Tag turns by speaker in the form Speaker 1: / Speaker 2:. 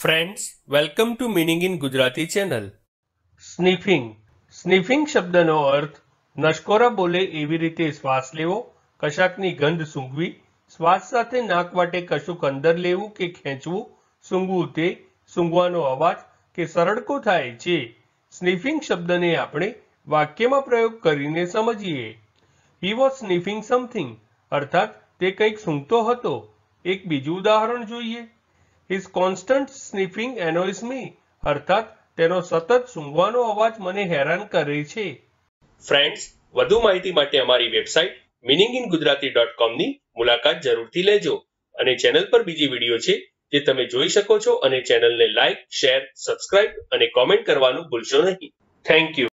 Speaker 1: friends welcome to meaning in Gujarati channel sniffing sniffing શબ્દનો અર્થ નશકોરા બોલે એવી રીતે શ્વાસ લેવો કશાકની ગંધ સૂંઘવી શ્વાસ સાથે નાક માટે કશુંક અંદર લેવું કે ખેંચવું સૂંઘવું તે સૂંઘવાનો અવાજ કે સરડકો થાય છે સ્નીફિંગ શબ્દને આપણે વાક્યમાં પ્રયોગ કરીને સમજીએ હી વોઝ સ્નિફિંગ સમથિંગ અર્થાત તે કંઈક સૂંઘતો હતો એક બીજું ઉદાહરણ જોઈએ હિઝ કોન્સ્ટન્ટ સ્નીફિંગ એનોઇઝ મી અર્થાત તેનો સતત સૂંઘવાનો અવાજ મને હેરાન કરે છે ફ્રેન્ડ્સ વધુ માહિતી માટે અમારી website meaning in Gujarati dot કોમની મુલાકાત જરૂરથી લેજો અને ચેનલ પર બીજી વિડીયો છે જે તમે જોઈ શકો છો અને ચેનલને લાઈક શેર સબસ્ક્રાઇબ અને કોમેન્ટ કરવાનું ભૂલશો નહીં થેન્ક યુ